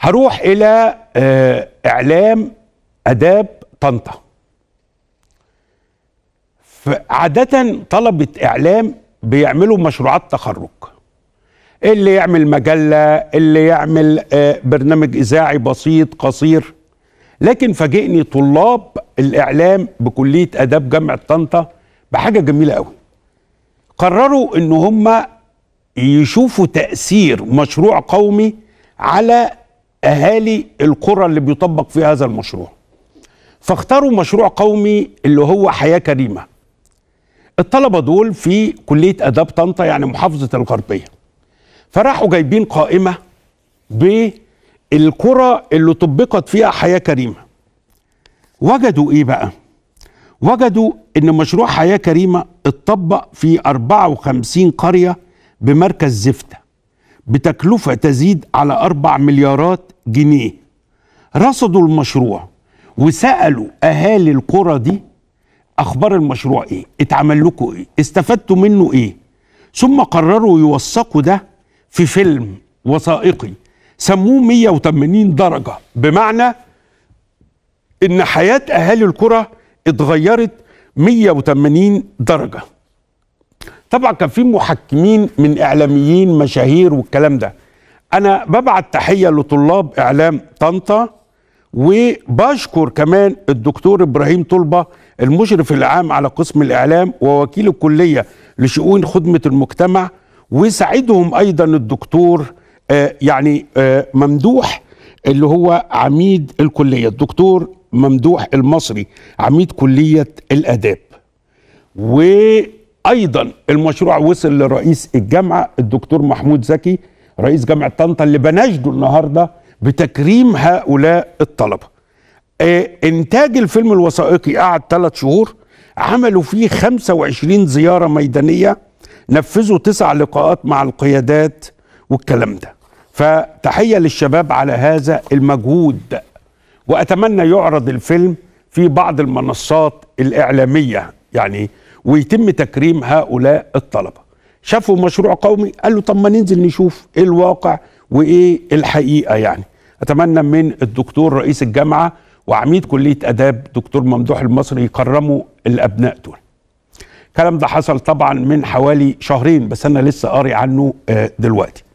هروح الى آه، اعلام اداب طنطا عادة طلبة إعلام بيعملوا مشروعات تخرج اللي يعمل مجلة اللي يعمل آه، برنامج إذاعي بسيط قصير لكن فاجئني طلاب الإعلام بكلية أداب جامعة طنطا بحاجة جميلة قوي قرروا إن هم يشوفوا تأثير مشروع قومي على اهالي القرى اللي بيطبق فيها هذا المشروع فاختاروا مشروع قومي اللي هو حياه كريمه الطلبه دول في كليه اداب طنطا يعني محافظه الغربيه فراحوا جايبين قائمه بالقرى اللي طبقت فيها حياه كريمه وجدوا ايه بقى وجدوا ان مشروع حياه كريمه اتطبق في 54 قريه بمركز زفته بتكلفة تزيد على 4 مليارات جنيه رصدوا المشروع وسألوا أهالي القرى دي أخبار المشروع إيه اتعمل لكم إيه استفدتوا منه إيه ثم قرروا يوثقوا ده في فيلم وثائقي سموه 180 درجة بمعنى إن حياة أهالي القرى اتغيرت 180 درجة طبعا كان في محكمين من اعلاميين مشاهير والكلام ده انا ببعت تحيه لطلاب اعلام طنطا وبشكر كمان الدكتور ابراهيم طلبه المشرف العام على قسم الاعلام ووكيل الكليه لشؤون خدمه المجتمع وساعدهم ايضا الدكتور آه يعني آه ممدوح اللي هو عميد الكليه الدكتور ممدوح المصري عميد كليه الاداب و ايضا المشروع وصل لرئيس الجامعه الدكتور محمود زكي رئيس جامعه طنطا اللي بناشده النهارده بتكريم هؤلاء الطلبه إيه انتاج الفيلم الوثائقي قعد ثلاث شهور عملوا فيه 25 زياره ميدانيه نفذوا تسع لقاءات مع القيادات والكلام ده فتحيه للشباب على هذا المجهود واتمنى يعرض الفيلم في بعض المنصات الاعلاميه يعني ويتم تكريم هؤلاء الطلبه شافوا مشروع قومي قال له طب ما ننزل نشوف ايه الواقع وايه الحقيقه يعني اتمنى من الدكتور رئيس الجامعه وعميد كليه اداب دكتور ممدوح المصري يكرموا الابناء دول الكلام ده حصل طبعا من حوالي شهرين بس انا لسه قاري عنه آه، دلوقتي